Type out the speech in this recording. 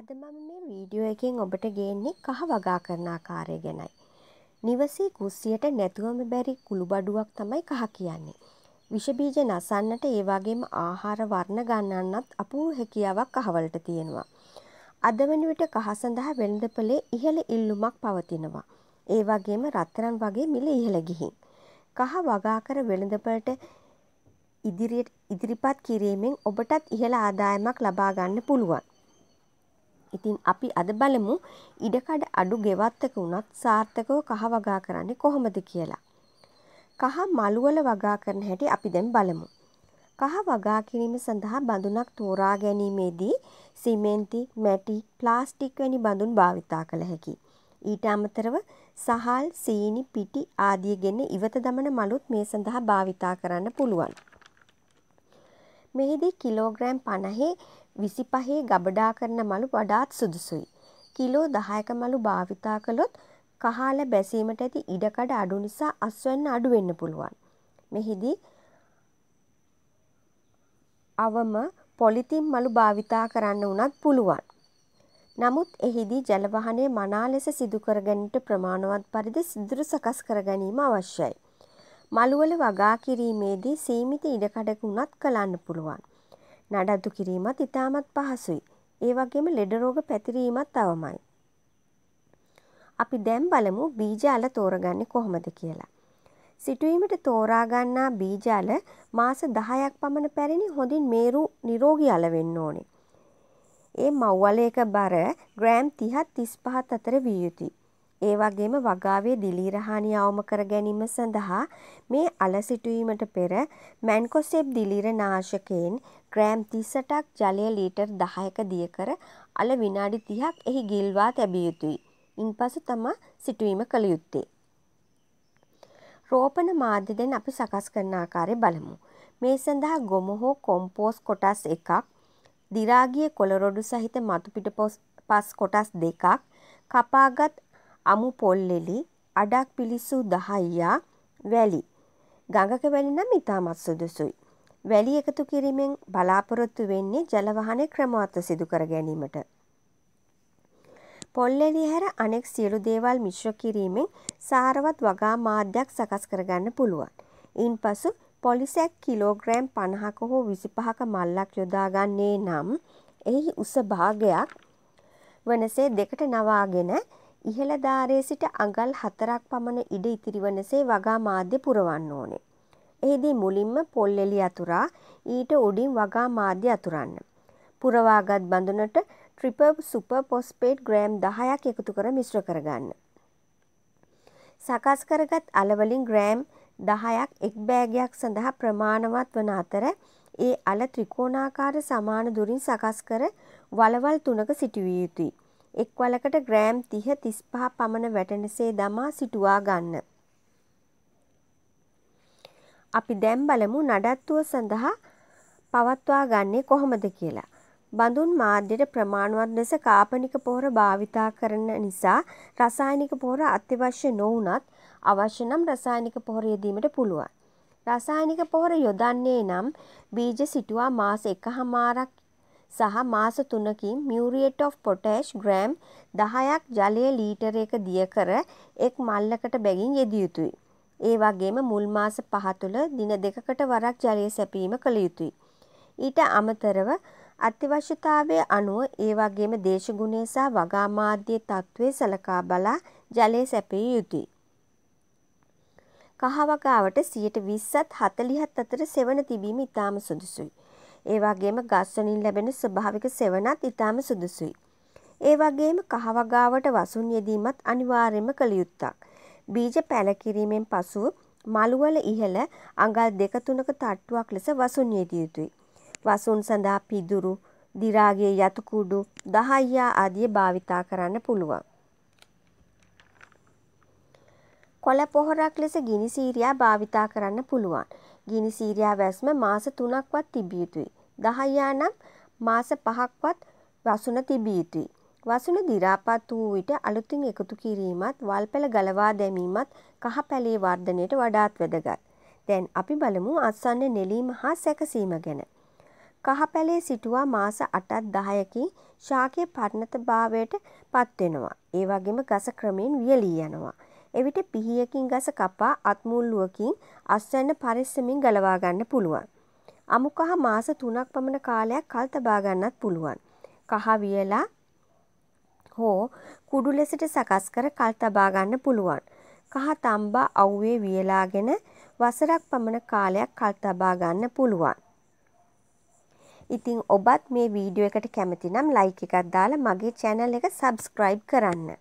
අද මම මේ වීඩියෝ එකෙන් ඔබට ගේන්නේ කහ වගා කරන ආකාරය ගැනයි. නිවසේ කුස්සියට නැතුවම බැරි කුළු බඩුවක් තමයි කහ කියන්නේ. විෂ බීජ නසන්නට ඒ වගේම ආහාර වර්ණ ගන්නන්නත් අපූර්ව හැකියාවක් කහවලට තියෙනවා. අද වන විට කහ සඳහා වෙළඳපළේ ඉහළ ඉල්ලුමක් පවතිනවා. ඒ වගේම රත්තරන් වගේ මිල ඉහළ ගිහින්. කහ වගා කර වෙළඳපළට ඉදිරිපත් කිරීමෙන් ඔබටත් ඉහළ ආදායමක් ලබා ගන්න පුළුවන්. ඉතින් අපි අද බලමු ඉඩකඩ අඩු ගෙවත්තක වුණත් සාර්ථකව කහ වගා කරන්නේ කොහොමද කියලා. කහ මළුවල වගා කරන හැටි අපි දැන් බලමු. කහ වගා කිරීම සඳහා බඳුනක් තෝරා ගැනීමේදී සිමෙන්ති, මැටි, ප්ලාස්ටික් වැනි බඳුන් භාවිතා කළ හැකි. ඊට අමතරව සහල්, සීනි, පිටි ආදියගෙන ඉවත දමන මලුත් මේ සඳහා භාවිතා කරන්න පුළුවන්. මෙහිදී කිලෝග්‍රෑම් 50 25 ගබඩා කරන මලු වඩාත් සුදුසුයි. කිලෝ 10ක මලු භාවිතා කළොත් කහාල බැසීමට ඇති ඉඩකඩ අඩු නිසා අස්වැන්න අඩු වෙන්න පුළුවන්. මෙහිදී අවම පොලිතින් මලු භාවිතා කරන්න වුණත් පුළුවන්. නමුත් එහිදී ජලවහනය මනා ලෙස සිදු කරගැනීමට ප්‍රමාණවත් පරිදි සිදුරු සකස් කර ගැනීම අවශ්‍යයි. මළුවල වගා කිරීමේදී සීමිත ඉඩකඩකුණත් කලන්න පුළුවන්. නඩත්තු කිරීමත් ඉතාමත් පහසුයි. ඒ වගේම ලෙඩ රෝග පැතිරීමත් අවමයි. අපි දැන් බලමු බීජ අල තෝරගන්නේ කොහොමද කියලා. සිටුවීමට තෝරා ගන්නා බීජ අල මාස 10ක් පමණ පැරණි හොඳින් මේරු නිරෝගී අල වෙන්න ඕනේ. ඒ මව් අලයක බර ග්‍රෑම් 30 35 අතර විය යුතුයි. ඒ වගේම වගාවේ දිලීර හානිය අවම කර ගැනීම සඳහා මේ අල සිටුවීමට පෙර මැන්කොසෙප් දිලීර නාශකයෙන් ග්‍රෑම් 38ක් ජලය ලීටර් 10ක දිය කර අල විනාඩි 30ක් එහි ගිල්වා තැබිය යුතුයි. ඉන්පසු තමා සිටුවීම කළ යුත්තේ. රෝපණ මාධ්‍ය දැන් අපි සකස් කරන ආකාරය බලමු. මේ සඳහා ගොම හෝ කොම්පෝස් කොටස් එකක්, දිරාගිය කොළ රොඩු සහිත මතුපිට පස් කොටස් දෙකක්, කපාගත් අමු පොල්ලෙලි අඩක් පිලිසු දහයියා වැලි. ගඟක වැලි නම් ඉතාමත් සුදුසුයි. වැලි එකතු කිරීමෙන් බලාපොරොත්තු වෙන්නේ ජලවහනය ක්‍රමවත්ව සිදු කර ගැනීමට. පොල්ලෙලි හැර අනෙක් සියලු දේවල් මිශ්‍ර කිරීමෙන් සාරවත් වගා මාධ්‍යයක් සකස් කරගන්න පුළුවන්. ඉන් පසු පොලිසැක් කිලෝග්‍රෑම් පණහක හෝ විසිපහක මල්ලක් යොදාගන්නේ නම් එහි උස භාගයක් වනසේ දෙකට නවාගෙන ඉහළ ධාරයේ සිට අඟල් 4ක් පමණ ඉඩ ඉතිරි වනසේ වගා මාධ්‍ය පුරවන්න ඕනේ. එෙහිදී මුලින්ම පොල් එළි අතුරා ඊට උඩින් වගා මාධ්‍ය අතුරන්න. පුරවාගත් බඳුනට ට්‍රිපර් සුපර් ෆොස්ෆේට් ග්‍රෑම් 10ක් එකතු කර මිශ්‍ර කරගන්න. සකස් කරගත් අල වලින් ග්‍රෑම් 10ක් එක් බෑගයක් සඳහා ප්‍රමාණවත් වන අතර ඒ අල ත්‍රිකෝණාකාර සමාන දුරින් සකස් කර වලවල් තුනක සිටුවිය යුතුයි. එක් වලකට ග්‍රෑම් 30 35 පමණ වැටෙනසේ දමා සිටුවා ගන්න. අපි දැන් බලමු නඩත්තුව සඳහා පවත්වා ගන්නේ කොහොමද කියලා. බඳුන් මාධ්‍යයට ප්‍රමාණවත් ලෙස කාපනික පොහොර භාවිතා කරන නිසා රසායනික පොහොර අත්‍යවශ්‍ය නොවුනත් අවශ්‍ය නම් රසායනික පොහොර යෙදීමට පුළුවන්. රසායනික පොහොර යොදන්නේ නම් බීජ සිටුවා මාස එකහමාරක් සහ මාස 3කින් මියුරියේට් ඔෆ් පොටෑෂ් ග්‍රෑම් 10ක් ජලය ලීටරයක දිය කර එක් මල්ලකට බැගින් යෙදිය යුතුය. ඒ වගේම මුල් මාස 5 තුළ දින දෙකකට වරක් ජලය සැපීම කළ යුතුය. ඊට අමතරව අත්‍යවශ්‍යතාවයේ අනුව ඒ වගේම දේශගුණය සහ වගා මාධ්‍ය තත්ත්වයේ සලකා බලා ජලය සැපිය යුතුය. කහ වගාවට 120ත් 40ත් අතර සෙවණ තිබීම ඉතාම සුදුසුයි. ඒ වගේම ගස්වලින් ලැබෙන ස්වභාවික සෙවණත් ඊටාම සුදුසුයි. ඒ වගේම කහවගාවට වසුන් යෙදීමත් අනිවාර්යයෙන්ම කළ යුත්තක්. බීජ පැල කිරීමෙන් පසුව මළුවල ඉහළ අඟල් දෙක තුනක තට්ටුවක් ලෙස වසුන් යෙදිය යුතුයි. වසුන් සඳහා පිදුරු, දි รา ගේ යතු කුඩු, දහයියා ආදී භාවිතා කරන්න පුළුවන්. කොළ පොහොරක් ලෙස ගිනි සීරියා භාවිතා කරන්න පුළුවන්. ගිනි සීරියා වැස්ම මාස 3ක්වත් තිබිය යුතුයි. දහයියා නම් මාස 5ක්වත් වසුන තිබිය යුතුයි. වසුන දිරාපත් වූ විට අලුතින් එකතු කිරීමත් වල්පැල ගලවා දැමීමත් කහ පැලේ වර්ධනයට වඩාත් වැදගත්. දැන් අපි බලමු අත්සන්න නෙලීම හා සැකසීම ගැන. කහ පැලේ සිටුවා මාස 8ක් 10කින් ශාකයේ පරණතභාවයට පත්වෙනවා. ඒ වගේම ගස ක්‍රමයෙන් වියලී යනවා. එවිට පිහියකින් ගස කපා අත්මුල්ලුවකින් අස්වැන්න පරිස්සමින් ගලවා ගන්න පුළුවන්. අමු කහ මාස 3ක් පමණ කාලයක් කල් තබා ගන්නත් පුළුවන්. කහ වියලා හෝ කුඩු ලෙසට සකස් කර කල් තබා ගන්න පුළුවන්. කහ තම්බා අවුවේ වියලාගෙන වසරක් පමණ කාලයක් කල් තබා ගන්න පුළුවන්. ඉතින් ඔබත් මේ වීඩියෝ එකට කැමති නම් ලයික් එකක් දාලා මගේ channel එක subscribe කරන්න.